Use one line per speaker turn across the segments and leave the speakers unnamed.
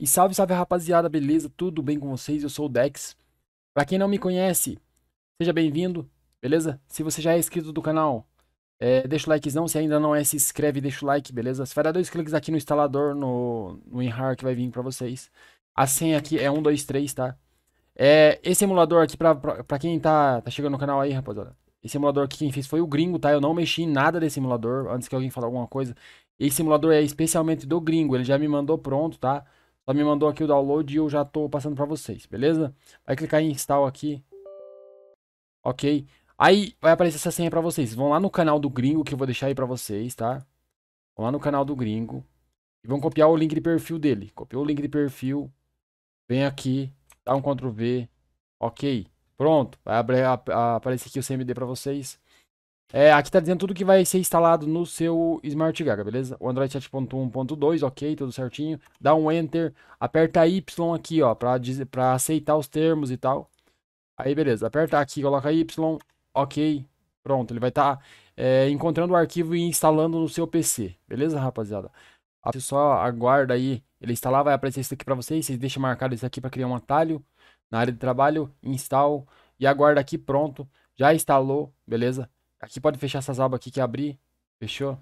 E salve, salve rapaziada, beleza? Tudo bem com vocês? Eu sou o Dex. Pra quem não me conhece, seja bem-vindo, beleza? Se você já é inscrito do canal, é, deixa o likezão. Se ainda não é, se inscreve e deixa o like, beleza? Você vai dar dois cliques aqui no instalador, no, no Inhar que vai vir pra vocês. A senha aqui é 123, tá? É, esse emulador aqui, pra, pra, pra quem tá, tá chegando no canal aí, rapaziada. Esse emulador aqui quem fez foi o gringo, tá? Eu não mexi em nada desse emulador, antes que alguém fale alguma coisa. Esse simulador é especialmente do gringo, ele já me mandou pronto, tá? Ela me mandou aqui o download e eu já estou passando para vocês, beleza? Vai clicar em install aqui. Ok. Aí vai aparecer essa senha para vocês. Vão lá no canal do gringo que eu vou deixar aí para vocês, tá? Vão lá no canal do gringo. E vão copiar o link de perfil dele. Copiou o link de perfil. Vem aqui. Dá um Ctrl V. Ok. Pronto. Vai aparecer aqui o CMD para vocês. É, aqui tá dizendo tudo que vai ser instalado no seu Smart Gaga, beleza? O Android 7.1.2, ok, tudo certinho. Dá um Enter, aperta Y aqui, ó, pra, pra aceitar os termos e tal. Aí, beleza, aperta aqui, coloca Y, ok, pronto. Ele vai estar tá, é, encontrando o arquivo e instalando no seu PC, beleza, rapaziada? Você só aguarda aí, ele instalar, vai aparecer isso aqui pra vocês. Vocês deixam marcado isso aqui pra criar um atalho na área de trabalho, install e aguarda aqui, pronto. Já instalou, beleza? Aqui pode fechar essas abas aqui que abrir. Fechou?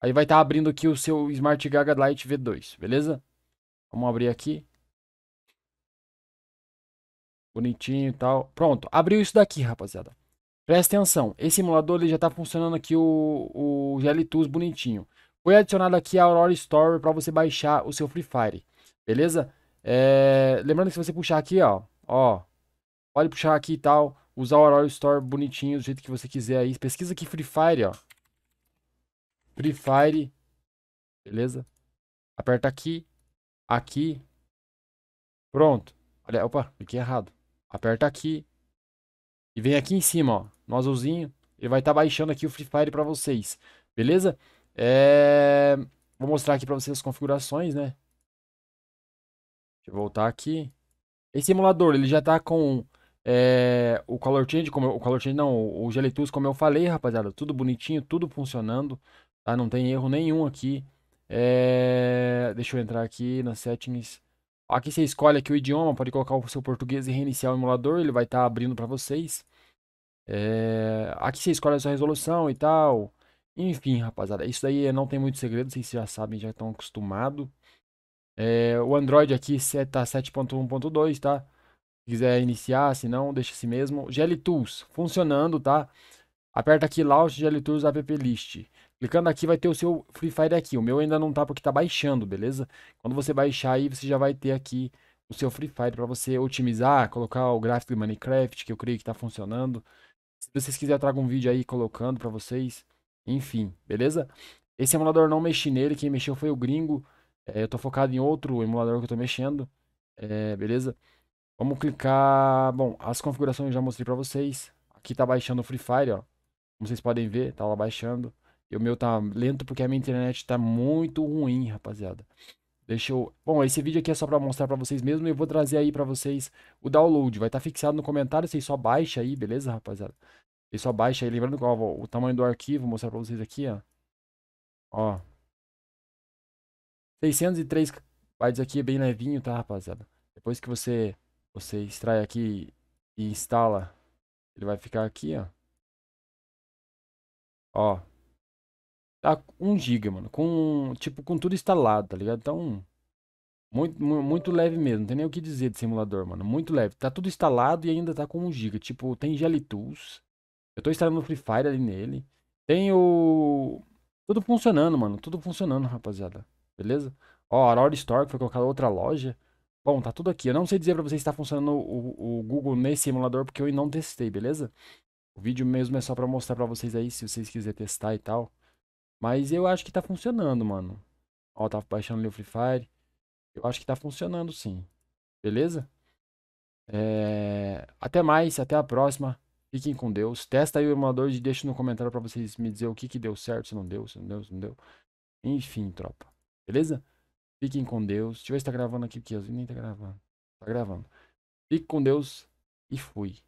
Aí vai estar tá abrindo aqui o seu Smart Gaga Lite V2, beleza? Vamos abrir aqui. Bonitinho e tal. Pronto, abriu isso daqui, rapaziada. Presta atenção, esse emulador ele já está funcionando aqui o, o GL Tools bonitinho. Foi adicionado aqui a Aurora Store para você baixar o seu Free Fire, beleza? É... Lembrando que se você puxar aqui, ó, ó, pode puxar aqui e tal, usar o Aurora Store bonitinho, do jeito que você quiser aí. Pesquisa aqui Free Fire, ó. Free Fire. Beleza? Aperta aqui. Aqui. Pronto. Olha, opa, cliquei errado. Aperta aqui. E vem aqui em cima, ó. No azulzinho. Ele vai estar tá baixando aqui o Free Fire pra vocês. Beleza? É... Vou mostrar aqui pra vocês as configurações, né? Deixa eu voltar aqui. Esse emulador, ele já tá com é, o color change, como eu, o color change não, o Geletus, como eu falei, rapaziada, tudo bonitinho, tudo funcionando, tá? Não tem erro nenhum aqui. É, deixa eu entrar aqui nas settings. Aqui você escolhe aqui o idioma, pode colocar o seu português e reiniciar o emulador, ele vai estar tá abrindo para vocês. É, aqui você escolhe a sua resolução e tal. Enfim, rapaziada, isso daí não tem muito segredo, vocês já sabem, já estão acostumados. É, o Android aqui está 7.1.2, tá? quiser iniciar, se não, deixa assim mesmo. GL Tools, funcionando, tá? Aperta aqui Launch GL Tools App List. Clicando aqui vai ter o seu Free Fire aqui. O meu ainda não tá porque tá baixando, beleza? Quando você baixar aí, você já vai ter aqui o seu Free Fire para você otimizar, colocar o gráfico de Minecraft, que eu creio que tá funcionando. Se vocês quiserem, eu trago um vídeo aí colocando para vocês. Enfim, beleza? Esse emulador não mexi nele, quem mexeu foi o gringo. É, eu tô focado em outro emulador que eu tô mexendo. É, beleza? Vamos clicar... Bom, as configurações eu já mostrei pra vocês. Aqui tá baixando o Free Fire, ó. Como vocês podem ver, tá lá baixando. E o meu tá lento porque a minha internet tá muito ruim, rapaziada. Deixa eu... Bom, esse vídeo aqui é só pra mostrar pra vocês mesmo. Eu vou trazer aí pra vocês o download. Vai estar tá fixado no comentário. Vocês só baixa aí, beleza, rapaziada? Vocês só baixa aí. Lembrando que ó, o tamanho do arquivo, vou mostrar pra vocês aqui, ó. Ó. 603 bytes aqui é bem levinho, tá, rapaziada? Depois que você você extrai aqui e instala, ele vai ficar aqui, ó. Ó. Tá 1 GB, mano. Com, tipo, com tudo instalado, tá ligado? Então, muito, muito leve mesmo. Não tem nem o que dizer de simulador, mano. Muito leve. Tá tudo instalado e ainda tá com 1 GB. Tipo, tem Jelly Tools. Eu tô instalando o Free Fire ali nele. Tem o... Tudo funcionando, mano. Tudo funcionando, rapaziada. Beleza? Ó, Aurora Store, que foi colocada outra loja. Bom, tá tudo aqui. Eu não sei dizer para vocês se tá funcionando o, o Google nesse emulador, porque eu não testei, beleza? O vídeo mesmo é só para mostrar para vocês aí, se vocês quiserem testar e tal. Mas eu acho que tá funcionando, mano. Ó, tá baixando ali o Free Fire. Eu acho que tá funcionando sim. Beleza? É... Até mais, até a próxima. Fiquem com Deus. Testa aí o emulador e deixa no comentário para vocês me dizer o que, que deu certo, se não deu, se não deu, se não deu. Enfim, tropa. Beleza? Fiquem com Deus. Deixa eu ver se tá gravando aqui, porque nem tá gravando. Tá gravando. Fique com Deus e fui.